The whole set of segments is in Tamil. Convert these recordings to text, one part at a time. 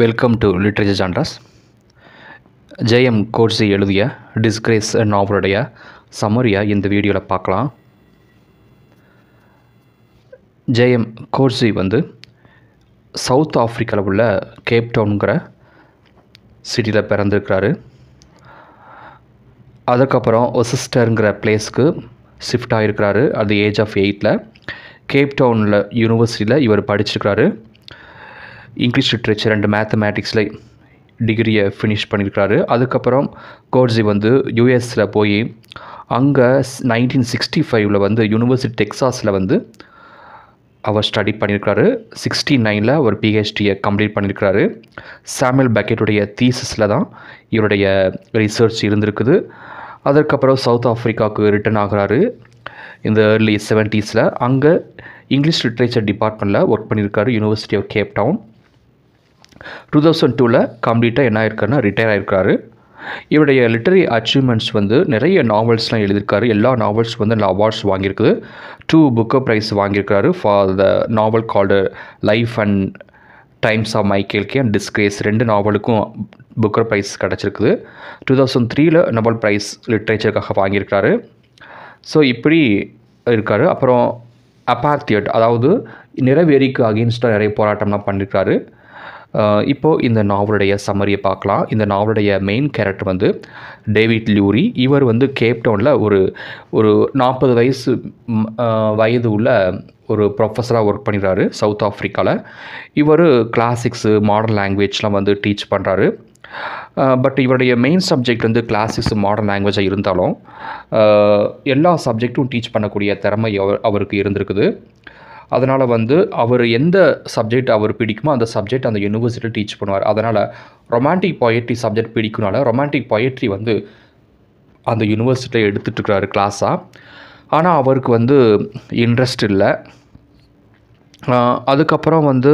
வெல்கம் டு லிட்ரேச்சர் ஜான்ட்ராஸ் ஜெயம் கோட்ஸி எழுதிய டிஸ்கிரேஸ் நாவலுடைய சமரியை இந்த வீடியோவில் பார்க்கலாம் ஜெயம் கோட்ஸி வந்து சவுத் ஆஃப்ரிக்காவில் உள்ள கேப்டவுனுங்கிற சிட்டியில் பிறந்திருக்கிறாரு அதுக்கப்புறம் ஒசிஸ்டருங்கிற பிளேஸ்க்கு ஷிஃப்ட் ஆகிருக்கிறாரு அது ஏஜ் ஆஃப் எயிட்டில் கேப்டவுனில் யூனிவர்சிட்டியில் இவர் படிச்சிருக்கிறாரு இங்கிலீஷ் லிட்ரேச்சர் அண்ட் மேத்தமேட்டிக்ஸில் டிகிரியை ஃபினிஷ் பண்ணியிருக்கிறாரு அதுக்கப்புறம் கோர்ஜி வந்து யூஎஸில் போய் அங்கே நைன்டீன் சிக்ஸ்டி ஃபைவ்ல வந்து யூனிவர்சிட்டி டெக்ஸாஸில் வந்து அவர் ஸ்டடி பண்ணியிருக்காரு சிக்ஸ்டி நைனில் அவர் பிஹெச்டியை கம்ப்ளீட் பண்ணியிருக்காரு சாமியல் பேக்கெட்டுடைய தீசஸில் தான் இவருடைய ரிசர்ச் இருந்திருக்குது அதற்கப்புறம் சவுத் ஆஃப்ரிக்காவுக்கு ரிட்டர்ன் ஆகிறாரு இந்த ஏர்லி செவன்ட்டீஸில் அங்கே இங்கிலீஷ் லிட்ரேச்சர் டிபார்ட்மெண்ட்டில் ஒர்க் பண்ணியிருக்காரு university of Cape Town two thousand டூவில் கம்ப்ளீட்டாக என்ன ஆயிருக்காருனா ரிட்டையர் ஆயிருக்காரு இவருடைய லிட்டரி அச்சீவ்மெண்ட்ஸ் வந்து நிறைய நாவல்ஸ்லாம் எழுதியிருக்காரு எல்லா நாவல்ஸ் வந்து நல்ல அவார்ட்ஸ் வாங்கியிருக்குது டூ புக்கு ப்ரைஸ் வாங்கியிருக்காரு for the novel called Life and Times of Michael K and Disgrace ரெண்டு நாவலுக்கும் புக்கர் ப்ரைஸ் கிடச்சிருக்குது டூ தௌசண்ட் த்ரீயில் நோபல் ப்ரைஸ் லிட்ரேச்சருக்காக வாங்கியிருக்காரு ஸோ இப்படி இருக்கார் அப்புறம் அப்பார்த்தியட் அதாவது நிறவெறிக்கு அகேன்ஸ்டாக நிறைய போராட்டம்லாம் பண்ணியிருக்காரு இப்போது இந்த நாவலுடைய சமரியை பார்க்கலாம் இந்த நாவலுடைய மெயின் கேரக்டர் வந்து டேவிட் லியூரி இவர் வந்து கேப்டவுனில் ஒரு ஒரு நாற்பது வயசு வயது உள்ள ஒரு ப்ரொஃபஸராக ஒர்க் பண்ணுறாரு சவுத் ஆஃப்ரிக்காவில் இவர் கிளாசிக்ஸு மாடர்ன் லாங்குவேஜ்லாம் வந்து டீச் பண்ணுறாரு பட் இவருடைய மெயின் சப்ஜெக்ட் வந்து கிளாசிக்ஸ் மாடர்ன் லாங்குவேஜாக இருந்தாலும் எல்லா சப்ஜெக்டும் டீச் பண்ணக்கூடிய திறமை அவருக்கு இருந்திருக்குது அதனால் வந்து அவர் எந்த சப்ஜெக்ட் அவர் பிடிக்குமோ அந்த சப்ஜெக்ட் அந்த யூனிவர்சிட்டியில் டீச் பண்ணுவார் அதனால் ரொமான்டிக் பொயட்ரி சப்ஜெக்ட் பிடிக்குனால ரொமான்டிக் பொயட்ரி வந்து அந்த யூனிவர்சிட்டியில் எடுத்துகிட்டுருக்குறாரு கிளாஸாக ஆனால் அவருக்கு வந்து இன்ட்ரெஸ்ட் இல்லை அதுக்கப்புறம் வந்து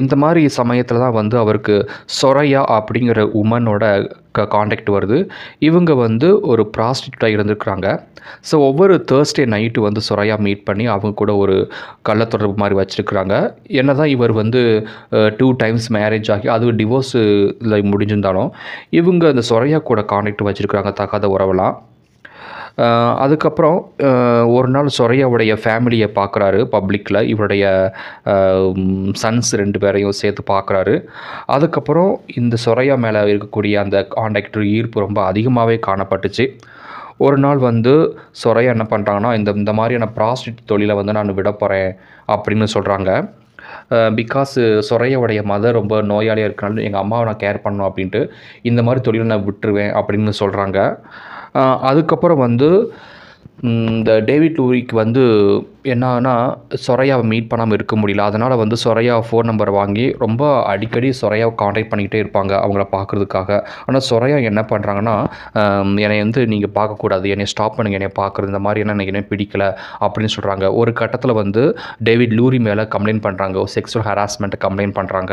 இந்த மாதிரி சமயத்தில் தான் வந்து அவருக்கு சொரையா அப்படிங்கிற உமனோட க காண்டாக்ட் வருது இவங்க வந்து ஒரு ப்ராஸ்டியூட்டாக இருந்துருக்குறாங்க ஸோ ஒவ்வொரு தேர்ஸ்டே நைட்டு வந்து சொரையா மீட் பண்ணி அவங்க கூட ஒரு கள்ளத்தொடர்பு மாதிரி வச்சுருக்குறாங்க என்ன தான் இவர் வந்து டூ டைம்ஸ் மேரேஜ் ஆகி அது டிவோர்ஸில் முடிஞ்சிருந்தாலும் இவங்க அந்த சொரையா கூட காண்டாக்ட் வச்சுருக்குறாங்க தகாத உறவெல்லாம் அதுக்கப்புறம் ஒரு நாள் சொரையாவுடைய ஃபேமிலியை பார்க்குறாரு பப்ளிக்கில் இவருடைய சன்ஸ் ரெண்டு பேரையும் சேர்த்து பார்க்குறாரு அதுக்கப்புறம் இந்த சொரையா மேலே இருக்கக்கூடிய அந்த கான்டாக்டர் ஈர்ப்பு ரொம்ப அதிகமாகவே காணப்பட்டுச்சு ஒரு நாள் வந்து சொரையா என்ன பண்ணுறாங்கன்னா இந்த இந்த மாதிரியான ப்ராஸ்டிட் தொழிலை வந்து நான் விட போகிறேன் அப்படின்னு சொல்கிறாங்க பிகாஸ் சொரையோடைய மதர் ரொம்ப நோயாளியாக இருக்கனால எங்கள் அம்மாவை நான் கேர் பண்ணணும் அப்படின்ட்டு இந்த மாதிரி தொழிலை நான் விட்டுருவேன் அப்படின்னு சொல்கிறாங்க அதுக்கப்புறம் வந்து இந்த டேவிட் லூரிக்கு வந்து என்னன்னா சொரையாவை மீட் பண்ணாமல் இருக்க முடியல அதனால் வந்து சொரையா ஃபோன் நம்பர் வாங்கி ரொம்ப அடிக்கடி சொரையாவை காண்டாக்ட் பண்ணிக்கிட்டே இருப்பாங்க அவங்கள பார்க்குறதுக்காக ஆனால் சொரையா என்ன பண்ணுறாங்கன்னா என்னை வந்து நீங்கள் பார்க்கக்கூடாது என்னை ஸ்டாப் பண்ணுங்கள் என்னை பார்க்குறது இந்த மாதிரி என்ன எனக்கு பிடிக்கல அப்படின்னு சொல்கிறாங்க ஒரு கட்டத்தில் வந்து டேவிட் லூரி மேலே கம்ப்ளைண்ட் பண்ணுறாங்க ஒரு செக்ஸுவல் ஹராஸ்மெண்ட்டை கம்ப்ளைண்ட் பண்ணுறாங்க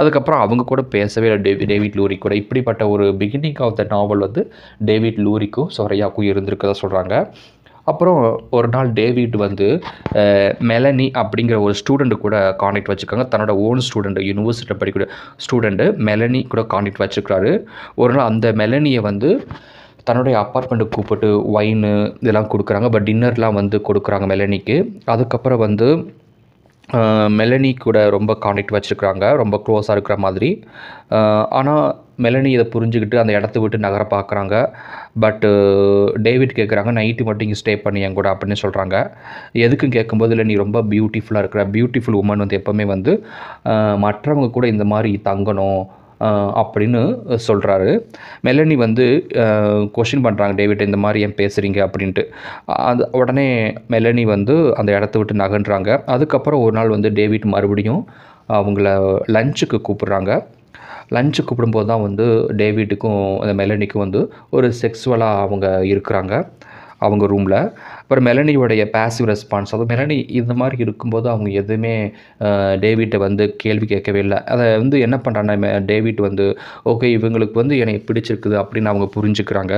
அதுக்கப்புறம் அவங்க கூட பேசவே இல்லை டேவி டேவிட் லூரி கூட இப்படிப்பட்ட ஒரு பிகினிங் ஆஃப் த நாவல் வந்து டேவிட் லூரிக்கும் சொரையாவுக்கும் இருந்திருக்கதா சொல்கிறாங்க அப்புறம் ஒரு நாள் டேவிட் வந்து மெலனி அப்படிங்கிற ஒரு ஸ்டூடெண்ட்டு கூட காண்டாக்ட் வச்சுருக்காங்க தன்னோட ஓன் ஸ்டூடெண்ட் யூனிவர்சிட்டியில் படிக்கக்கூடிய ஸ்டூடெண்ட்டு மெலனி கூட காண்டாக்ட் வச்சுருக்காரு ஒரு நாள் அந்த மெலனியை வந்து தன்னுடைய அப்பார்ட்மெண்ட்டுக்கு கூப்பிட்டு ஒயின் இதெல்லாம் கொடுக்குறாங்க பட் டின்னர்லாம் வந்து கொடுக்குறாங்க மெலனிக்கு அதுக்கப்புறம் வந்து மெலனி கூட ரொம்ப காண்டாக்ட் வச்சுருக்குறாங்க ரொம்ப க்ளோஸாக இருக்கிற மாதிரி ஆனால் மெலனி இதை புரிஞ்சுக்கிட்டு அந்த இடத்த விட்டு நகர பார்க்குறாங்க பட்டு டேவிட் uh, கேட்குறாங்க நைட்டு e மட்டும் இங்கே ஸ்டே பண்ணி என் கூட அப்படின்னு சொல்கிறாங்க எதுக்கும் கேட்கும்போது இல்லை நீ ரொம்ப பியூட்டிஃபுல்லாக இருக்கிற பியூட்டிஃபுல் உமன் வந்து எப்போவுமே வந்து மற்றவங்க கூட இந்த மாதிரி தங்கணும் அப்படின்னு சொல்கிறாரு மெலனி வந்து கொஷின் பண்ணுறாங்க டேவிட் இந்த மாதிரி ஏன் பேசுகிறீங்க அப்படின்ட்டு அந்த உடனே மெலனி வந்து அந்த இடத்த விட்டு நகன்றாங்க அதுக்கப்புறம் ஒரு நாள் வந்து டேவிட் மறுபடியும் அவங்கள லஞ்சுக்கு கூப்பிட்றாங்க லஞ்சு கூப்பிடும்போது தான் வந்து டேவிட்டுக்கும் அந்த மெலனிக்கும் வந்து ஒரு செக்ஸுவலாக அவங்க இருக்கிறாங்க அவங்க ரூமில் அப்புறம் மெலனியோடைய பேசிவ் ரெஸ்பான்ஸ் அதுவும் மெலனி இந்த மாதிரி இருக்கும்போது அவங்க எதுவுமே டேவிட்டை வந்து கேள்வி கேட்கவே இல்லை அதை வந்து என்ன பண்ணுறாங்கன்னா டேவிட் வந்து ஓகே இவங்களுக்கு வந்து எனக்கு பிடிச்சிருக்குது அப்படின்னு அவங்க புரிஞ்சுக்கிறாங்க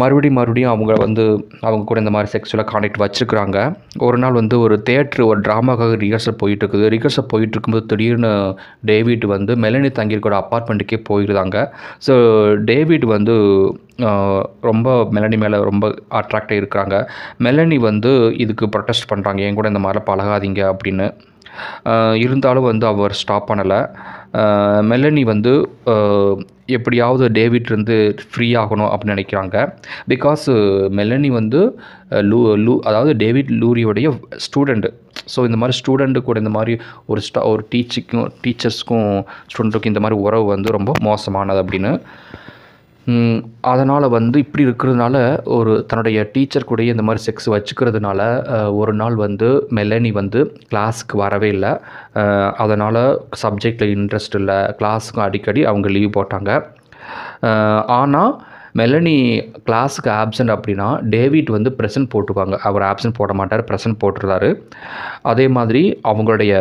மறுபடியும் மறுபடியும் அவங்க வந்து அவங்க கூட இந்த மாதிரி செக்ஷுவலாக கான்டாக்ட் வச்சுருக்குறாங்க ஒரு நாள் வந்து ஒரு தேட்ரு ஒரு ட்ராமாக்காக ரிஹர்சல் போயிட்டுருக்குது ரிகர்சல் போயிட்டுருக்கும்போது திடீர்னு டேவிட் வந்து மெலனி தங்கியிருக்கோட அப்பார்ட்மெண்ட்டுக்கே போயிருந்தாங்க ஸோ டேவிட் வந்து ரொம்ப மெலனி மேலே ரொம்ப அட்ராக்டாக இருக்கிறாங்க மெலனி வந்து இதுக்கு ப்ரொட்டஸ்ட் பண்ணுறாங்க என் கூட இந்த மாதிரிலாம் பழகாதீங்க அப்படின்னு இருந்தாலும் வந்து அவர் ஸ்டாப் பண்ணலை மெலனி வந்து எப்படியாவது இருந்து ஃப்ரீ ஆகணும் அப்படின்னு நினைக்கிறாங்க பிகாஸ் மெலனி வந்து லூ லூ அதாவது டேவிட் லூரியோடைய ஸ்டூடெண்ட்டு ஸோ இந்த மாதிரி ஸ்டூடெண்ட்டு கூட இந்த மாதிரி ஒரு ஸ்டா ஒரு டீச்சுக்கும் டீச்சர்ஸ்க்கும் ஸ்டூடெண்ட்டுக்கும் இந்த மாதிரி உறவு வந்து ரொம்ப மோசமானது அப்படின்னு அதனால் வந்து இப்படி இருக்கிறதுனால ஒரு தன்னுடைய டீச்சர் கூடயே இந்த மாதிரி செக்ஸ் வச்சுக்கிறதுனால ஒரு நாள் வந்து மெலனி வந்து கிளாஸுக்கு வரவே இல்லை அதனால் சப்ஜெக்டில் இன்ட்ரெஸ்ட் இல்லை கிளாஸுக்கும் அடிக்கடி அவங்க லீவ் போட்டாங்க ஆனால் மெலனி கிளாஸுக்கு ஆப்சண்ட் அப்படின்னா டேவிட் வந்து ப்ரெசன்ட் போட்டுவாங்க அவர் ஆப்சண்ட் போட மாட்டார் ப்ரெசன்ட் போட்டுருந்தாரு அதே மாதிரி அவங்களுடைய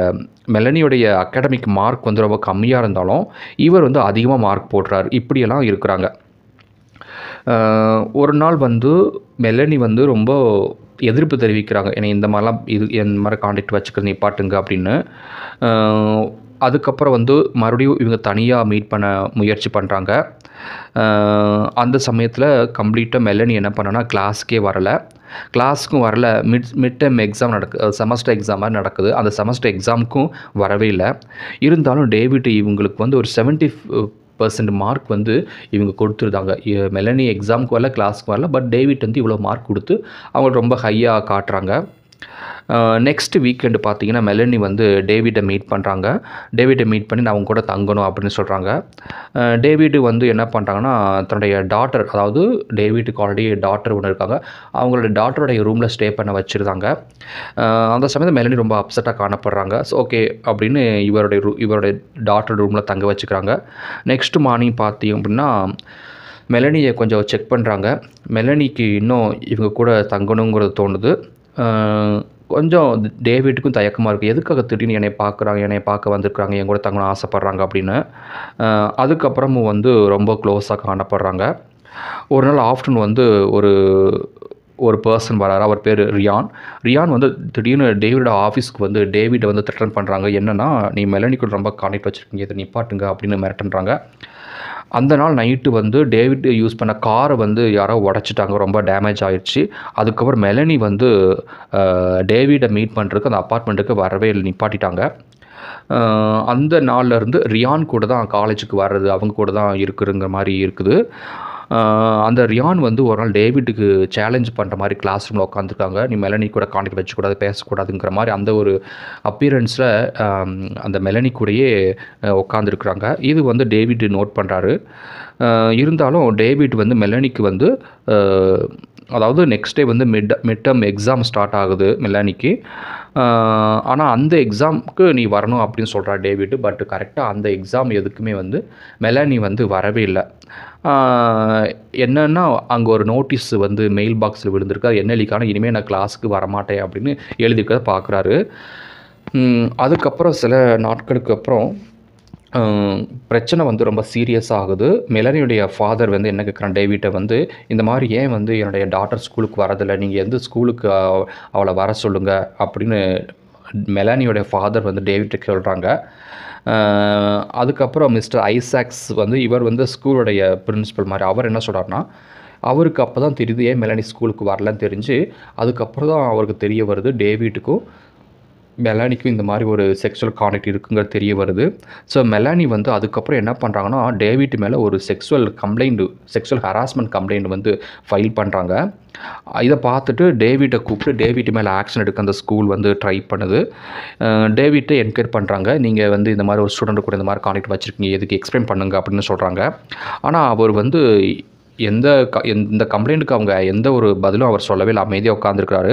மெலனியுடைய அகாடமிக் மார்க் வந்து ரொம்ப கம்மியாக இருந்தாலும் இவர் வந்து அதிகமாக மார்க் போடுறாரு இப்படியெல்லாம் இருக்கிறாங்க ஒரு நாள் வந்து மெலனி வந்து ரொம்ப எதிர்ப்பு தெரிவிக்கிறாங்க என்னை இந்த மாதிரிலாம் இது இந்த மாதிரி வச்சுக்கிற நீ பாட்டுங்க அப்படின்னு அதுக்கப்புறம் வந்து மறுபடியும் இவங்க தனியாக மீட் பண்ண முயற்சி பண்ணுறாங்க அந்த சமயத்தில் கம்ப்ளீட்டாக மெலனி என்ன பண்ணனா கிளாஸ்க்கே வரலை கிளாஸுக்கும் வரல மிட் மிட் டேம் எக்ஸாம் நடக்கு செமஸ்டர் எக்ஸாம் மாதிரி நடக்குது அந்த செமஸ்டர் எக்ஸாமுக்கும் வரவே இல்லை இருந்தாலும் டேவிட் இவங்களுக்கு வந்து ஒரு செவன்ட்டி பர்சன்ட் மார்க் வந்து இவங்க கொடுத்துருந்தாங்க மெலனி எக்ஸாமுக்கு வரல கிளாஸ்க்கு வரல பட் டேவிட் வந்து இவ்வளோ மார்க் கொடுத்து அவங்க ரொம்ப ஹையாக காட்டுறாங்க நெக்ஸ்ட் வீக்கெண்டு பார்த்தீங்கன்னா மெலனி வந்து டேவிடை மீட் பண்ணுறாங்க டேவிடை மீட் பண்ணி நான் அவங்க கூட தங்கணும் அப்படின்னு சொல்கிறாங்க டேவிடு வந்து என்ன பண்ணுறாங்கன்னா தன்னுடைய டாட்டர் அதாவது டேவிட்டுக்கு ஆல்ரெடி டாட்டர் ஒன்று இருக்காங்க அவங்களோட டாட்டருடைய ரூமில் ஸ்டே பண்ண வச்சுருந்தாங்க அந்த சமயத்தில் மெலனி ரொம்ப அப்செட்டாக காணப்படுறாங்க ஸோ ஓகே அப்படின்னு இவருடைய ரூ இவருடைய டாட்டர் ரூமில் தங்க வச்சுக்கிறாங்க நெக்ஸ்ட்டு மார்னிங் பார்த்தீங்க அப்படின்னா மெலனியை கொஞ்சம் செக் பண்ணுறாங்க மெலனிக்கு இன்னும் இவங்க கூட தங்கணுங்கிறது தோணுது கொஞ்சம் டேவிட்டுக்கும் தயக்கமாக இருக்குது எதுக்காக திடீர்னு என்னை பார்க்குறாங்க என்னை பார்க்க வந்திருக்கிறாங்க என் கூட தங்கணும் ஆசைப்பட்றாங்க அப்படின்னு அதுக்கப்புறமும் வந்து ரொம்ப க்ளோஸாக காணப்படுறாங்க ஒரு நாள் ஆஃப்டர்நூன் வந்து ஒரு ஒரு பர்சன் வராரு அவர் பேர் ரியான் ரியான் வந்து திடீர்னு டேவிடோட ஆஃபீஸ்க்கு வந்து டேவிடை வந்து த்ரெட்டன் பண்ணுறாங்க என்னென்னா நீ மெலனிக்குள் ரொம்ப கான்டெக்ட் வச்சுருக்கீங்க இதை நிப்பாட்டுங்க அப்படின்னு மிரட்டுன்றாங்க அந்த நாள் நைட்டு வந்து டேவிட் யூஸ் பண்ண காரை வந்து யாரோ உடச்சிட்டாங்க ரொம்ப டேமேஜ் ஆயிடுச்சு அதுக்கப்புறம் மெலனி வந்து டேவிடை மீட் பண்ணுறதுக்கு அந்த அப்பார்ட்மெண்ட்டுக்கு வரவே இல்லை நிப்பாட்டிட்டாங்க அந்த நாள்லேருந்து ரியான் கூட தான் காலேஜுக்கு வர்றது அவங்க கூட தான் இருக்குதுங்கிற மாதிரி இருக்குது அந்த ரியான் வந்து ஒரு நாள் டேவிட்டுக்கு சேலஞ்ச் பண்ணுற மாதிரி கிளாஸ் ரூமில் உட்காந்துருக்காங்க நீ மெலனி கூட காண்டாக்ட் வச்சுக்கூடாது பேசக்கூடாதுங்கிற மாதிரி அந்த ஒரு அப்பியரன்ஸில் அந்த மெலனி கூடயே உட்காந்துருக்குறாங்க இது வந்து டேவிட் நோட் பண்ணுறாரு இருந்தாலும் டேவிட் வந்து மெலனிக்கு வந்து அதாவது நெக்ஸ்ட் டே வந்து mid mid term exam start ஆகுது மெலானிக்கு ஆனால் அந்த எக்ஸாமுக்கு நீ வரணும் அப்படின்னு சொல்கிறா டேவிட் பட் கரெக்டாக அந்த எக்ஸாம் எதுக்குமே வந்து மெலானி வந்து வரவே இல்லை என்னென்னா அங்கே ஒரு நோட்டீஸ் வந்து மெயில் பாக்ஸில் விழுந்திருக்கா என்னலிக்கான இனிமேல் நான் கிளாஸுக்கு வரமாட்டேன் அப்படின்னு எழுதியிருக்கிறத பார்க்குறாரு அதுக்கப்புறம் சில நாட்களுக்கு அப்புறம் பிரச்சனை வந்து ரொம்ப சீரியஸ் ஆகுது மெலனியுடைய ஃபாதர் வந்து என்ன கேட்குறான் டேவிட்டை வந்து இந்த மாதிரி ஏன் வந்து என்னுடைய டாட்டர் ஸ்கூலுக்கு வரதில்லை நீங்கள் எந்த ஸ்கூலுக்கு அவளை வர சொல்லுங்கள் அப்படின்னு மெலானியோடைய ஃபாதர் வந்து டேவிட்டுக்கு சொல்கிறாங்க அதுக்கப்புறம் மிஸ்டர் ஐசாக்ஸ் வந்து இவர் வந்து ஸ்கூலுடைய பிரின்ஸிபல் மாதிரி அவர் என்ன சொல்கிறார்னா அவருக்கு அப்போ தான் தெரியுது ஏன் மெலனி ஸ்கூலுக்கு வரலன்னு தெரிஞ்சு அதுக்கப்புறம் தான் அவருக்கு தெரிய வருது டேவிட்டுக்கும் மெலானிக்கும் இந்த மாதிரி ஒரு செக்ஷுவல் கான்டாக்ட் இருக்குங்கிறது தெரிய வருது ஸோ மெலானி வந்து அதுக்கப்புறம் என்ன பண்ணுறாங்கன்னா டேவிட் மேலே ஒரு sexual complaint sexual harassment complaint வந்து ஃபைல் பண்ணுறாங்க இதை பார்த்துட்டு டேவிட்டை கூப்பிட்டு டேவிட் மேலே ஆக்ஷன் எடுக்க அந்த ஸ்கூல் வந்து ட்ரை பண்ணுது டேவிட்டை என்கொயர் பண்ணுறாங்க நீங்கள் வந்து இந்த மாதிரி ஒரு ஸ்டூடெண்ட் கூட இந்த மாதிரி கான்டாக்ட் வச்சுருக்கீங்க எதுக்கு எக்ஸ்பிளைன் பண்ணுங்க அப்படின்னு சொல்கிறாங்க ஆனால் அவர் வந்து எந்த க எந்த கம்ப்ளைண்ட்டுக்கு அவங்க எந்த ஒரு பதிலும் அவர் சொல்லவே இல்லை அமைதியாக உட்காந்துருக்கிறாரு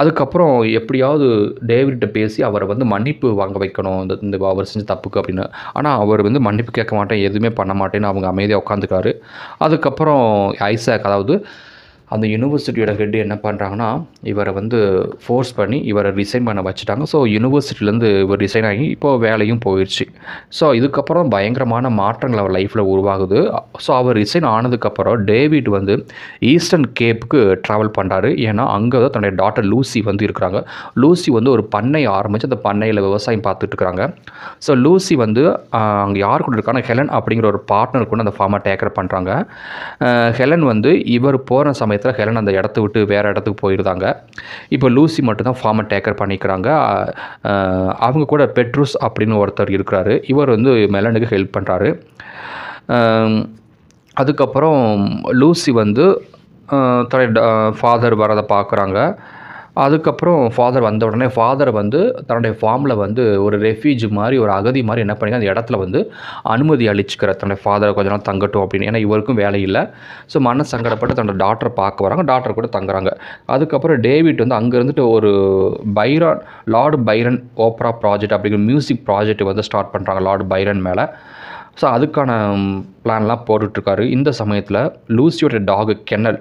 அதுக்கப்புறம் எப்படியாவது டேவிட்ட பேசி அவரை வந்து மன்னிப்பு வாங்க வைக்கணும் இந்த இந்த அவர் செஞ்ச தப்புக்கு அப்படின்னு ஆனால் அவர் வந்து மன்னிப்பு கேட்க மாட்டேன் எதுவுமே பண்ண மாட்டேன்னு அவங்க அமைதியாக உட்காந்துக்காரு அதுக்கப்புறம் ஐசாக் அதாவது அந்த யூனிவர்சிட்டியோட ஹெட் என்ன பண்ணுறாங்கன்னா இவரை வந்து ஃபோர்ஸ் பண்ணி இவரை ரிசைன் பண்ண வச்சுட்டாங்க ஸோ யூனிவர்சிட்டிலேருந்து இவர் ரிசைன் ஆகி இப்போ வேலையும் போயிடுச்சு ஸோ இதுக்கப்புறம் பயங்கரமான மாற்றங்கள் அவர் லைஃப்பில் உருவாகுது ஸோ அவர் ரிசைன் ஆனதுக்கப்புறம் டேவிட் வந்து ஈஸ்டர்ன் கேப்புக்கு ட்ராவல் பண்ணுறாரு ஏன்னா அங்கே தான் தன்னுடைய டாட்டர் லூசி வந்து இருக்கிறாங்க லூசி வந்து ஒரு பண்ணை ஆரம்பித்து அந்த பண்ணையில் விவசாயம் பார்த்துட்டு இருக்கிறாங்க ஸோ லூசி வந்து அங்கே யார் கூட இருக்காங்க ஹெலன் அப்படிங்கிற ஒரு பார்ட்னர் கூட அந்த ஃபார்மை டேக்கர் பண்ணுறாங்க ஹெலன் வந்து இவர் போகிற சமயத்தில் சமயத்தில் ஹெலன் அந்த இடத்த விட்டு வேறு இடத்துக்கு போயிருந்தாங்க இப்போ லூசி மட்டும்தான் ஃபார்மை டேக்கர் பண்ணிக்கிறாங்க அவங்க கூட பெட்ரூஸ் அப்படின்னு ஒருத்தர் இருக்கிறாரு இவர் வந்து மெலனுக்கு ஹெல்ப் பண்ணுறாரு அதுக்கப்புறம் லூசி வந்து தன்னுடைய ஃபாதர் வரதை பார்க்குறாங்க அதுக்கப்புறம் ஃபாதர் வந்த உடனே ஃபாதர் வந்து தன்னுடைய ஃபார்மில் வந்து ஒரு ரெஃப்யூஜ் மாதிரி ஒரு அகதி மாதிரி என்ன பண்ணிங்க அந்த இடத்துல வந்து அனுமதி அளிச்சுக்கிற தன்னுடைய ஃபாதரை கொஞ்ச நாள் தங்கட்டும் அப்படின்னு ஏன்னா இவருக்கும் வேலை இல்லை ஸோ மன சங்கடப்பட்டு தன்னோட டாக்டரை பார்க்க வராங்க டாக்டர் கூட தங்குறாங்க அதுக்கப்புறம் டேவிட் வந்து அங்கே இருந்துட்டு ஒரு Byron Lord Byron opera project அப்படிங்கிற மியூசிக் ப்ராஜெக்ட் வந்து ஸ்டார்ட் பண்ணுறாங்க லார்டு பைரன் மேலே ஸோ அதுக்கான பிளான்லாம் போட்டுட்ருக்காரு இந்த சமயத்தில் லூசியோட டாகு கென்னல்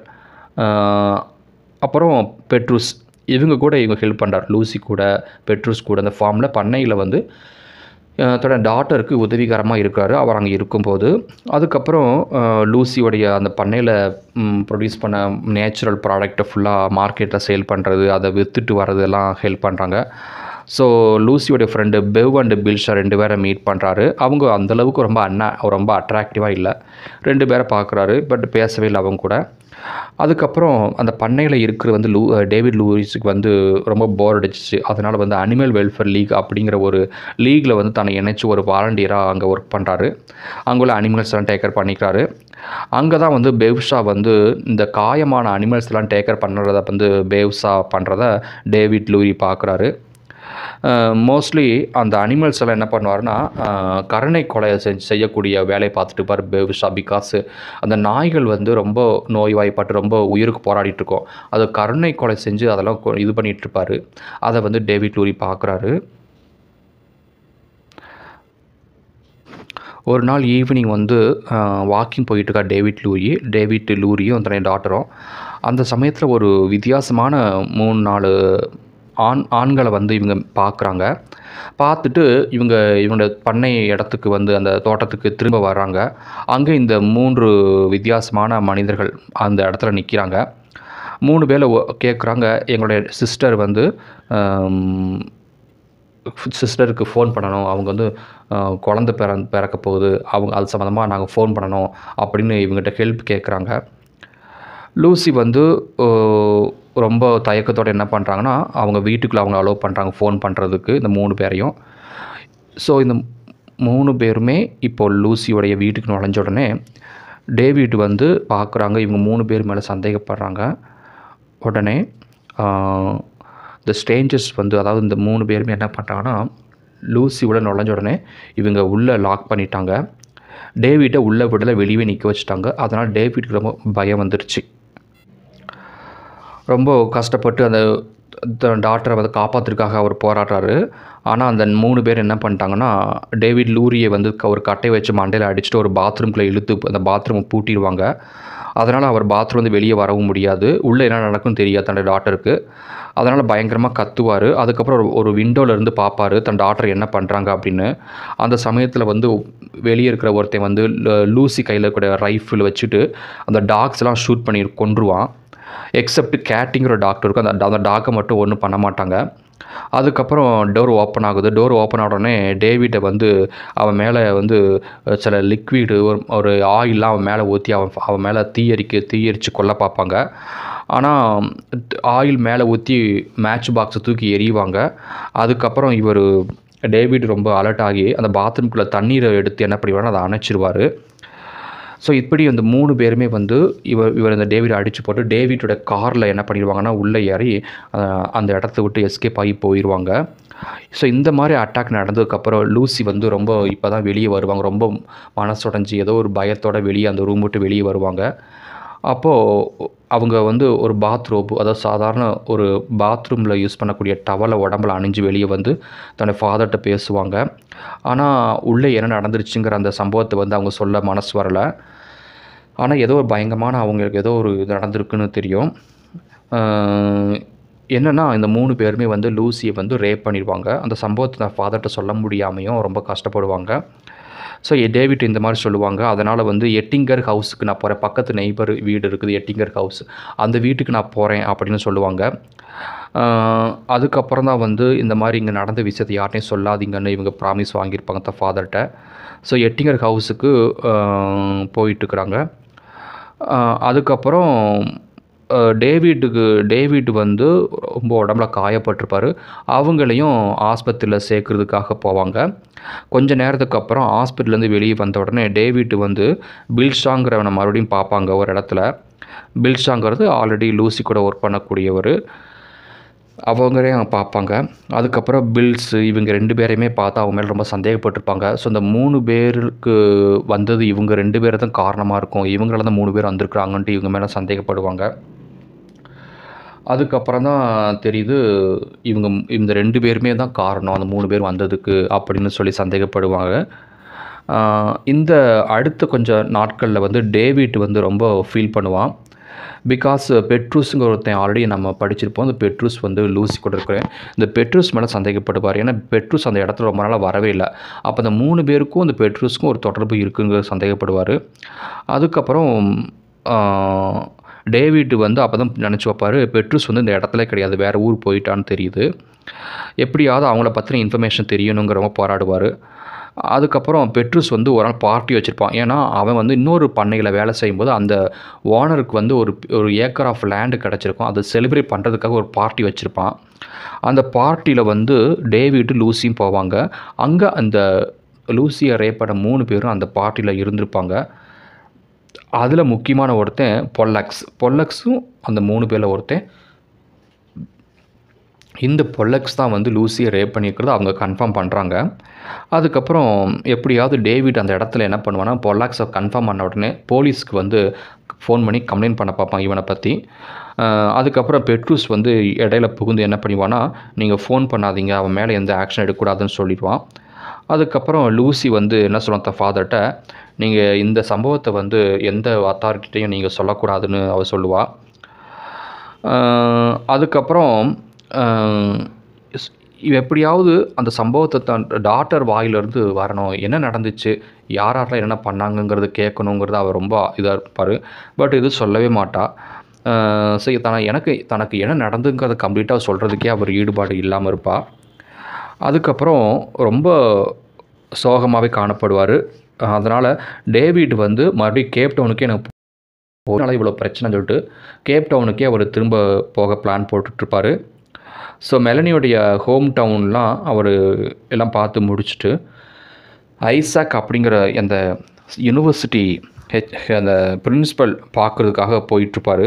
அப்புறம் பெட்ரூஸ் இவங்க கூட இவங்க ஹெல்ப் பண்ணுறார் லூசி கூட பெட்ரூஸ் கூட அந்த ஃபார்மில் பண்ணையில் வந்து தன்னோட டாட்டருக்கு உதவிகரமாக இருக்கார் அவர் அங்கே இருக்கும்போது அதுக்கப்புறம் லூசியோடைய அந்த பண்ணையில் ப்ரொடியூஸ் பண்ண நேச்சுரல் ப்ராடக்டை ஃபுல்லாக மார்க்கெட்டில் சேல் பண்ணுறது அதை விற்றுட்டு வர்றதெல்லாம் எல்லாம் ஹெல்ப் பண்ணுறாங்க ஸோ லூசியோடைய ஃப்ரெண்டு பெவ் அண்டு பில்ஷா ரெண்டு பேரை மீட் பண்ணுறாரு அவங்க அந்தளவுக்கு ரொம்ப அண்ணா ரொம்ப அட்ராக்டிவாக இல்லை ரெண்டு பேரை பார்க்குறாரு பட் பேசவே இல்லை அவங்க கூட அதுக்கப்புறம் அந்த பண்ணையில் இருக்கிற வந்து லூ டேவிட் லூரிஸுக்கு வந்து ரொம்ப போர் அடிச்சிச்சு அதனால் வந்து அனிமல் வெல்ஃபேர் லீக் அப்படிங்கிற ஒரு லீகில் வந்து தன்னை இணைச்சி ஒரு வாலண்டியராக அங்கே ஒர்க் பண்ணுறாரு அங்கே உள்ள அனிமல்ஸ்லாம் டேக்கர் பண்ணிக்கிறாரு அங்கே தான் வந்து பேவ்ஷா வந்து இந்த காயமான அனிமல்ஸ்லாம் டேக்கர் பண்ணுறத வந்து பேவ்ஷா பண்ணுறத டேவிட் லூரி பார்க்குறாரு மோஸ்ட்லி அந்த அனிமல்ஸ் எல்லாம் என்ன பண்ணுவார்னா கருணை கொலை செஞ்சு செய்யக்கூடிய வேலையை பார்த்துட்டு பார் பேவிஷா பிகாஸ் அந்த நாய்கள் வந்து ரொம்ப நோய்வாய்ப்பட்டு ரொம்ப உயிருக்கு போராடிட்டுருக்கோம் இருக்கோம் அதை கருணை கொலை செஞ்சு அதெல்லாம் இது பண்ணிகிட்டு இருப்பார் அதை வந்து டேவிட் லூரி பார்க்குறாரு ஒரு நாள் ஈவினிங் வந்து வாக்கிங் போயிட்டுருக்கா டேவிட் லூரி டேவிட் லூரியும் தன்னுடைய டாட்டரும் அந்த சமயத்தில் ஒரு வித்தியாசமான மூணு நாலு ஆண் ஆண்களை வந்து இவங்க பார்க்குறாங்க பார்த்துட்டு இவங்க இவனுடைய பண்ணை இடத்துக்கு வந்து அந்த தோட்டத்துக்கு திரும்ப வர்றாங்க அங்கே இந்த மூன்று வித்தியாசமான மனிதர்கள் அந்த இடத்துல நிற்கிறாங்க மூணு பேரை கேட்குறாங்க எங்களுடைய சிஸ்டர் வந்து சிஸ்டருக்கு ஃபோன் பண்ணணும் அவங்க வந்து குழந்த பிற பிறக்க போகுது அவங்க அது சம்மந்தமாக நாங்கள் ஃபோன் பண்ணணும் அப்படின்னு இவங்ககிட்ட ஹெல்ப் கேட்குறாங்க லூசி வந்து ரொம்ப தயக்கத்தோடு என்ன பண்ணுறாங்கன்னா அவங்க வீட்டுக்குள்ளே அவங்க அலோவ் பண்ணுறாங்க ஃபோன் பண்ணுறதுக்கு இந்த மூணு பேரையும் ஸோ இந்த மூணு பேருமே இப்போது லூசியோடைய வீட்டுக்கு நுழைஞ்ச உடனே டேவிட் வந்து பார்க்குறாங்க இவங்க மூணு பேர் மேலே சந்தேகப்படுறாங்க உடனே இந்த ஸ்டேஞ்சஸ் வந்து அதாவது இந்த மூணு பேருமே என்ன பண்ணுறாங்கன்னா லூசி விட நுழைஞ்ச உடனே இவங்க உள்ளே லாக் பண்ணிட்டாங்க டேவிட்டை உள்ளே விடலை வெளியே நிற்க வச்சுட்டாங்க அதனால் டேவிட்க்கு ரொம்ப பயம் வந்துருச்சு ரொம்ப கஷ்டப்பட்டு அந்த டாக்டரை வந்து காப்பாற்றுறதுக்காக அவர் போராடுறாரு ஆனால் அந்த மூணு பேர் என்ன பண்ணிட்டாங்கன்னா டேவிட் லூரியை வந்து ஒரு கட்டை வச்சு மண்டையில் அடிச்சுட்டு ஒரு பாத்ரூம்குள்ளே இழுத்து அந்த பாத்ரூமை பூட்டிடுவாங்க அதனால் அவர் பாத்ரூம் வந்து வெளியே வரவும் முடியாது உள்ளே என்ன நடக்கும் தெரியாது தன் டாக்டருக்கு அதனால் பயங்கரமாக கத்துவார் அதுக்கப்புறம் ஒரு ஒரு விண்டோவிலேருந்து பார்ப்பார் தன் டாக்டர் என்ன பண்ணுறாங்க அப்படின்னு அந்த சமயத்தில் வந்து வெளியே இருக்கிற ஒருத்தன் வந்து லூசி கையில் கூட ரைஃபிள் வச்சுட்டு அந்த டாக்ஸ்லாம் ஷூட் பண்ணி கொண்டுருவான் எக்ஸப்ட் கேட்டிங்கிற டாக்டர் இருக்கும் அந்த அந்த டாக்கை மட்டும் ஒன்றும் பண்ண மாட்டாங்க அதுக்கப்புறம் டோர் ஓப்பன் ஆகுது டோர் ஓப்பன் ஆனோடனே டேவிட்டை வந்து அவன் மேலே வந்து சில லிக்விடு ஒரு ஒரு ஆயிலெலாம் அவன் மேலே ஊற்றி அவன் அவன் மேலே தீயரிக்க தீயரித்து கொல்ல பார்ப்பாங்க ஆனால் ஆயில் மேலே ஊற்றி மேட்ச் பாக்ஸை தூக்கி எறிவாங்க அதுக்கப்புறம் இவர் டேவிட் ரொம்ப அலர்ட் ஆகி அந்த பாத்ரூம்குள்ளே தண்ணீரை எடுத்து என்ன பண்ணிடுவாருன்னு அதை அணைச்சிருவார் ஸோ இப்படி அந்த மூணு பேருமே வந்து இவர் இவர் இந்த டேவிட் அடித்து போட்டு டேவிட்டோட காரில் என்ன பண்ணிடுவாங்கன்னா உள்ளே ஏறி அந்த இடத்த விட்டு எஸ்கேப் ஆகி போயிடுவாங்க ஸோ இந்த மாதிரி அட்டாக் நடந்ததுக்கப்புறம் லூசி வந்து ரொம்ப இப்போ தான் வெளியே வருவாங்க ரொம்ப மனசுடைஞ்சு ஏதோ ஒரு பயத்தோட வெளியே அந்த ரூம் விட்டு வெளியே வருவாங்க அப்போது அவங்க வந்து ஒரு பாத்ரூப்பு அதாவது சாதாரண ஒரு பாத்ரூமில் யூஸ் பண்ணக்கூடிய டவலை உடம்புல அணிஞ்சு வெளியே வந்து தன்னுடைய ஃபாதர்கிட்ட பேசுவாங்க ஆனால் உள்ளே என்ன நடந்துருச்சுங்கிற அந்த சம்பவத்தை வந்து அவங்க சொல்ல மனசு வரலை ஆனால் ஏதோ ஒரு பயங்கரமான அவங்களுக்கு ஏதோ ஒரு இது நடந்திருக்குன்னு தெரியும் என்னென்னா இந்த மூணு பேருமே வந்து லூசியை வந்து ரேப் பண்ணிடுவாங்க அந்த சம்பவத்தை நான் ஃபாதர்கிட்ட சொல்ல முடியாமையும் ரொம்ப கஷ்டப்படுவாங்க ஸோ டேவிட் இந்த மாதிரி சொல்லுவாங்க அதனால் வந்து எட்டிங்கர் ஹவுஸுக்கு நான் போகிறேன் பக்கத்து நெய்பர் வீடு இருக்குது எட்டிங்கர் ஹவுஸ் அந்த வீட்டுக்கு நான் போகிறேன் அப்படின்னு சொல்லுவாங்க அதுக்கப்புறம் தான் வந்து இந்த மாதிரி இங்கே நடந்த விஷயத்தை யார்டையும் சொல்லாதீங்கன்னு இவங்க ப்ராமிஸ் வாங்கியிருப்பாங்க த ஃபாதர்கிட்ட ஸோ எட்டிங்கர் ஹவுஸுக்கு போயிட்டுருக்குறாங்க அதுக்கப்புறம் டேவிட்டுக்கு டேவிட் வந்து ரொம்ப உடம்புல காயப்பட்டிருப்பார் அவங்களையும் ஆஸ்பத்திரியில் சேர்க்குறதுக்காக போவாங்க கொஞ்ச நேரத்துக்கு அப்புறம் ஹாஸ்பிட்டலேருந்து வெளியே வந்த உடனே டேவிட் வந்து பில்ஷாங்கிறவனை மறுபடியும் பார்ப்பாங்க ஒரு இடத்துல பில்ஷாங்கிறது ஆல்ரெடி லூசி கூட ஒர்க் பண்ணக்கூடியவர் அவங்களே பார்ப்பாங்க அதுக்கப்புறம் பில்ஸ் இவங்க ரெண்டு பேரையுமே பார்த்தா அவங்க மேலே ரொம்ப சந்தேகப்பட்டிருப்பாங்க ஸோ இந்த மூணு பேருக்கு வந்தது இவங்க ரெண்டு பேரை தான் காரணமாக இருக்கும் இவங்களால தான் மூணு பேர் வந்திருக்கிறாங்கன்ட்டு இவங்க மேலே சந்தேகப்படுவாங்க அதுக்கப்புறம் தான் தெரியுது இவங்க இந்த ரெண்டு பேருமே தான் காரணம் அந்த மூணு பேர் வந்ததுக்கு அப்படின்னு சொல்லி சந்தேகப்படுவாங்க இந்த அடுத்த கொஞ்சம் நாட்களில் வந்து டேவிட் வந்து ரொம்ப ஃபீல் பண்ணுவான் பிகாஸ் பெட்ரூஸுங்கிற ஒருத்தன் ஆல்ரெடி நம்ம படிச்சிருப்போம் அந்த பெட்ரூஸ் வந்து லூசி கொடுக்குறேன் இந்த பெட்ரூஸ் மேலே சந்தேகப்படுவார் ஏன்னா பெட்ரூஸ் அந்த இடத்துல ரொம்ப நாளாக வரவே இல்லை அப்போ அந்த மூணு பேருக்கும் அந்த பெட்ரூஸ்க்கும் ஒரு தொடர்பு இருக்குங்கிற சந்தேகப்படுவார் அதுக்கப்புறம் டேவிட் வந்து அப்போ தான் நினச்சி வைப்பார் பெட்ரூஸ் வந்து இந்த இடத்துல கிடையாது வேறு ஊர் போயிட்டான்னு தெரியுது எப்படியாவது அவங்கள பற்றின இன்ஃபர்மேஷன் தெரியணுங்கிறவங்க போராடுவார் அதுக்கப்புறம் பெட்ரூஸ் வந்து ஒரு நாள் பார்ட்டி வச்சுருப்பான் ஏன்னா அவன் வந்து இன்னொரு பண்ணையில் வேலை செய்யும்போது அந்த ஓனருக்கு வந்து ஒரு ஒரு ஏக்கர் ஆஃப் லேண்டு கிடச்சிருக்கும் அதை செலிப்ரேட் பண்ணுறதுக்காக ஒரு பார்ட்டி வச்சுருப்பான் அந்த பார்ட்டியில் வந்து டேவிட்டு லூசியும் போவாங்க அங்கே அந்த லூசியை ரேப்பட மூணு பேரும் அந்த பார்ட்டியில் இருந்திருப்பாங்க அதில் முக்கியமான ஒருத்தன் பொல்லக்ஸ் பொல்லக்ஸும் அந்த மூணு பேரில் ஒருத்தன் இந்த பொல்லக்ஸ் தான் வந்து லூசியை ரேப் பண்ணியிருக்கிறது அவங்க கன்ஃபார்ம் பண்ணுறாங்க அதுக்கப்புறம் எப்படியாவது டேவிட் அந்த இடத்துல என்ன பண்ணுவான்னா பொல்லாக்ஸை கன்ஃபார்ம் பண்ண உடனே போலீஸ்க்கு வந்து ஃபோன் பண்ணி கம்ப்ளைண்ட் பண்ண பார்ப்பான் இவனை பற்றி அதுக்கப்புறம் பெட்ரூஸ் வந்து இடையில புகுந்து என்ன பண்ணுவான்னா நீங்கள் ஃபோன் பண்ணாதீங்க அவன் மேலே எந்த ஆக்ஷன் எடுக்கக்கூடாதுன்னு சொல்லிடுவான் அதுக்கப்புறம் லூசி வந்து என்ன சொல்லும் ஃபாதர்கிட்ட நீங்கள் இந்த சம்பவத்தை வந்து எந்த அத்தாரிட்டியும் நீங்கள் சொல்லக்கூடாதுன்னு அவர் சொல்லுவாள் அதுக்கப்புறம் எப்படியாவது அந்த சம்பவத்தை தான் டாக்டர் வாயிலிருந்து வரணும் என்ன நடந்துச்சு யார் யாரெல்லாம் என்னென்ன பண்ணாங்கங்கிறது கேட்கணுங்கிறத அவர் ரொம்ப இதாக இருப்பார் பட் இது சொல்லவே மாட்டாள் சரி தன எனக்கு தனக்கு என்ன நடந்துங்கிறத கம்ப்ளீட்டாக சொல்கிறதுக்கே அவர் ஈடுபாடு இல்லாமல் இருப்பாள் அதுக்கப்புறம் ரொம்ப சோகமாகவே காணப்படுவார் அதனால் டேவிட் வந்து மறுபடியும் கேப் டவுனுக்கே எனக்கு போனால இவ்வளோ பிரச்சனை சொல்லிட்டு கேப் டவுனுக்கே அவர் திரும்ப போக பிளான் போட்டுட்ருப்பார் ஸோ மெலனியோடைய ஹோம் டவுன்லாம் அவர் எல்லாம் பார்த்து முடிச்சுட்டு ஐசாக் அப்படிங்கிற அந்த யூனிவர்சிட்டி ஹெச் அந்த பிரின்ஸிபல் பார்க்குறதுக்காக போயிட்டுருப்பார்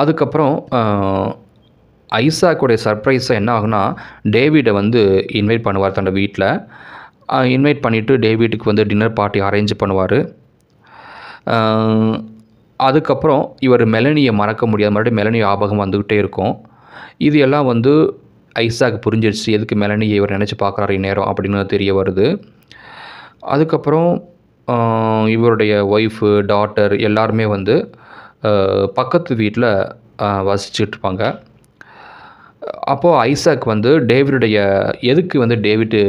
அதுக்கப்புறம் ஐசாக்குடைய சர்ப்ரைஸாக என்ன ஆகுனா டேவிடை வந்து இன்வைட் பண்ணுவார் தன்னோட வீட்டில் இன்வைட் பண்ணிவிட்டு டேவிட்டுக்கு வந்து டின்னர் பார்ட்டி அரேஞ்ச் பண்ணுவார் அதுக்கப்புறம் இவர் மெலனியை மறக்க முடியாது மறுபடியும் மெலனி ஆபகம் வந்துக்கிட்டே இருக்கும் இது எல்லாம் வந்து ஐசாக்கு புரிஞ்சிருச்சு எதுக்கு மெலனியை இவர் நினச்சி பார்க்குறாரு நேரம் அப்படின்னு தெரிய வருது அதுக்கப்புறம் இவருடைய ஒய்ஃபு டாட்டர் எல்லாருமே வந்து பக்கத்து வீட்டில் வசிச்சுட்ருப்பாங்க அப்போது ஐசாக் வந்து டேவிடுடைய எதுக்கு வந்து டேவிட்டு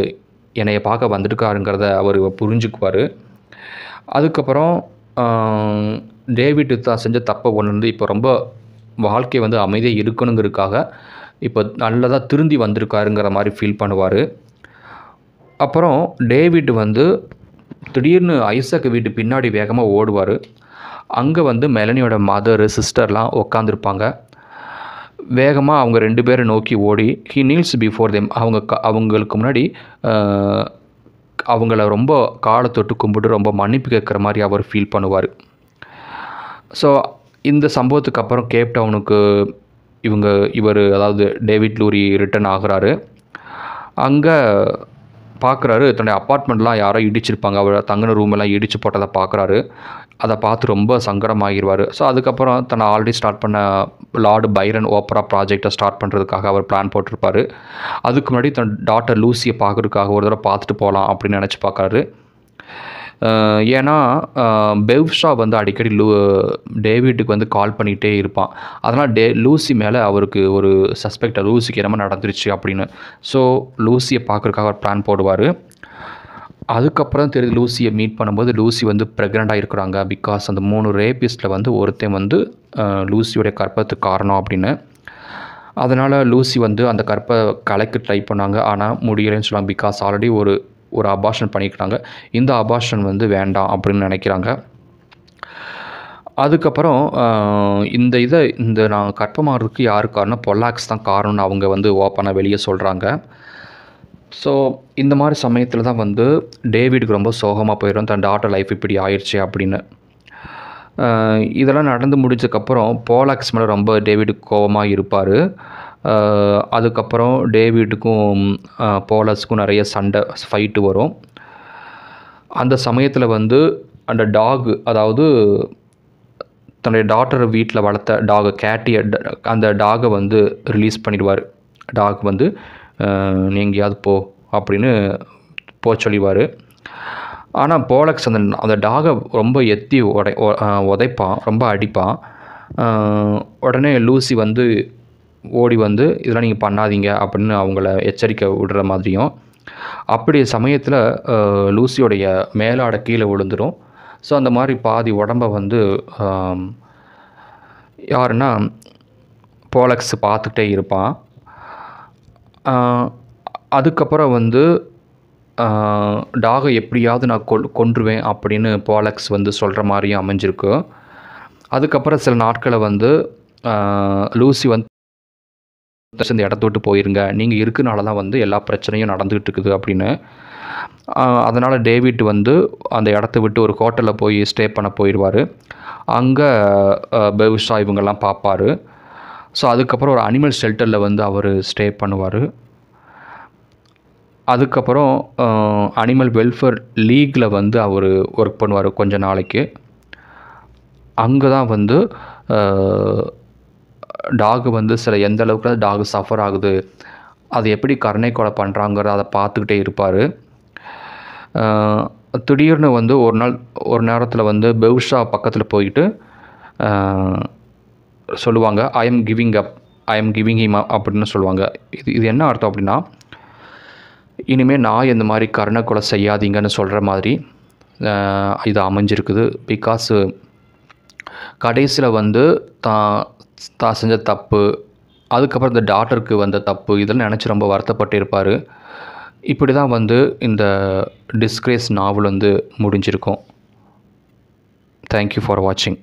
என்னைய பார்க்க வந்துருக்காருங்கிறத அவர் புரிஞ்சுக்குவார் அதுக்கப்புறம் டேவிட் தான் செஞ்ச தப்பை ஒன்று வந்து இப்போ ரொம்ப வாழ்க்கை வந்து அமைதியாக இருக்கணுங்கிறதுக்காக இப்போ நல்லதாக திருந்தி வந்திருக்காருங்கிற மாதிரி ஃபீல் பண்ணுவார் அப்புறம் டேவிட் வந்து திடீர்னு ஐசக் வீட்டு பின்னாடி வேகமாக ஓடுவார் அங்கே வந்து மெலனியோட மதரு சிஸ்டர்லாம் உட்காந்துருப்பாங்க வேகமாக அவங்க ரெண்டு பேரை நோக்கி ஓடி ஹி நீல்ஸ் பிஃபோர் தெம் அவங்க க அவங்களுக்கு முன்னாடி அவங்கள ரொம்ப காலை தொட்டு கும்பிட்டு ரொம்ப மன்னிப்பு கேட்குற மாதிரி அவர் ஃபீல் பண்ணுவார் ஸோ இந்த சம்பவத்துக்கு அப்புறம் கேப்டவுனுக்கு இவங்க இவர் அதாவது டேவிட் லூரி ரிட்டர்ன் ஆகிறாரு அங்கே பார்க்குறாரு தன்னுடைய அப்பார்ட்மெண்ட்லாம் யாரோ இடிச்சிருப்பாங்க அவர் தங்கின ரூம் எல்லாம் இடிச்சு போட்டதை பார்க்குறாரு அதை பார்த்து ரொம்ப சங்கடமாகிடுவார் ஸோ அதுக்கப்புறம் தன்னை ஆல்ரெடி ஸ்டார்ட் பண்ண லார்டு பைரன் ஓப்பரா ப்ராஜெக்டை ஸ்டார்ட் பண்ணுறதுக்காக அவர் பிளான் போட்டிருப்பார் அதுக்கு முன்னாடி தன் டாட்டர் லூசியை பார்க்குறதுக்காக ஒரு தடவை பார்த்துட்டு போகலாம் அப்படின்னு நினச்சி பார்க்காரு ஏன்னா பெவ்ஷா வந்து அடிக்கடி லூ டேவிட்டுக்கு வந்து கால் பண்ணிகிட்டே இருப்பான் அதனால் டே லூசி மேலே அவருக்கு ஒரு சஸ்பெக்டாக லூசிக்கு என்னமோ நடந்துருச்சு அப்படின்னு ஸோ லூசியை பார்க்குறக்காக அவர் பிளான் போடுவார் அதுக்கப்புறம் தெரியுது லூசியை மீட் பண்ணும்போது லூசி வந்து ப்ரெக்னெண்ட்டாக இருக்கிறாங்க பிகாஸ் அந்த மூணு ரேபிஸ்ட்டில் வந்து ஒருத்தன் வந்து லூசியோடைய கற்பத்துக்கு காரணம் அப்படின்னு அதனால் லூசி வந்து அந்த கற்பை கலைக்கு ட்ரை பண்ணாங்க ஆனால் முடியலைன்னு சொல்லுவாங்க பிகாஸ் ஆல்ரெடி ஒரு ஒரு அபாஷன் பண்ணிக்கிறாங்க இந்த அபாஷன் வந்து வேண்டாம் அப்படின்னு நினைக்கிறாங்க அதுக்கப்புறம் இந்த இதை இந்த நான் கற்பமாகிறதுக்கு யார் காரணம் பொல்லாக்ஸ் தான் காரணம்னு அவங்க வந்து ஓப்பனாக வெளியே சொல்கிறாங்க ஸோ இந்த மாதிரி சமயத்தில் தான் வந்து டேவிடுக்கு ரொம்ப சோகமாக போயிடும் தன் டாட்டர் லைஃப் இப்படி ஆயிடுச்சு அப்படின்னு இதெல்லாம் நடந்து முடிஞ்சதுக்கப்புறம் போலாக்ஸ் மேலே ரொம்ப டேவிடு கோபமாக இருப்பார் அதுக்கப்புறம் டேவிடுக்கும் போலாக்ஸுக்கும் நிறைய சண்டை ஃபைட்டு வரும் அந்த சமயத்தில் வந்து அந்த டாக் அதாவது தன்னுடைய டாட்டர் வீட்டில் வளர்த்த டாகை கேட்டிய அந்த டாகை வந்து ரிலீஸ் பண்ணிடுவார் டாக் வந்து நீ எங்கேயாவது போ அப்படின்னு போ சொல்லிவார் ஆனால் போலக்ஸ் அந்த அந்த டாகை ரொம்ப எத்தி உடை உதைப்பான் ரொம்ப அடிப்பான் உடனே லூசி வந்து ஓடி வந்து இதெல்லாம் நீங்கள் பண்ணாதீங்க அப்படின்னு அவங்கள எச்சரிக்கை விடுற மாதிரியும் அப்படி சமயத்தில் லூசியோடைய மேலாட கீழே விழுந்துடும் ஸோ அந்த மாதிரி பாதி உடம்பை வந்து யாருன்னா போலக்ஸ் பார்த்துக்கிட்டே இருப்பான் அதுக்கப்புறம் வந்து டாகை எப்படியாவது நான் கொ கொன்றுவேன் அப்படின்னு பாலக்ஸ் வந்து சொல்கிற மாதிரியும் அமைஞ்சிருக்கு அதுக்கப்புறம் சில நாட்களை வந்து லூசி வந்து இந்த இடத்த விட்டு போயிருங்க நீங்கள் இருக்கனால தான் வந்து எல்லா பிரச்சனையும் நடந்துகிட்டு இருக்குது அப்படின்னு அதனால் டேவிட் வந்து அந்த இடத்த விட்டு ஒரு ஹோட்டலில் போய் ஸ்டே பண்ண போயிடுவார் அங்கே பெவிஷா இவங்கெல்லாம் பார்ப்பார் ஸோ அதுக்கப்புறம் ஒரு அனிமல் ஷெல்டரில் வந்து அவர் ஸ்டே பண்ணுவார் அதுக்கப்புறம் அனிமல் வெல்ஃபேர் லீக்கில் வந்து அவர் ஒர்க் பண்ணுவார் கொஞ்ச நாளைக்கு அங்கே தான் வந்து டாக் வந்து சில எந்த அளவுக்கு டாக் சஃபர் ஆகுது அது எப்படி கருணை கொலை பண்ணுறாங்கிறத அதை பார்த்துக்கிட்டே இருப்பார் திடீர்னு வந்து ஒரு நாள் ஒரு நேரத்தில் வந்து பெவ்ஷா பக்கத்தில் போயிட்டு சொல்லுவாங்க I am giving up I am giving him அப்படின்னு சொல்லுவாங்க இது இது என்ன அர்த்தம் அப்படின்னா இனிமேல் நான் இந்த மாதிரி கருணக்கொலை செய்யாதீங்கன்னு சொல்கிற மாதிரி இது அமைஞ்சிருக்குது பிகாஸ் கடைசியில் வந்து தான் தான் செஞ்ச தப்பு அதுக்கப்புறம் இந்த டாட்டருக்கு வந்த தப்பு இதெல்லாம் நினச்சி ரொம்ப வருத்தப்பட்டு இருப்பார் இப்படி தான் வந்து இந்த டிஸ்கிரேஸ் நாவல் வந்து முடிஞ்சிருக்கும் தேங்க்யூ ஃபார் வாட்சிங்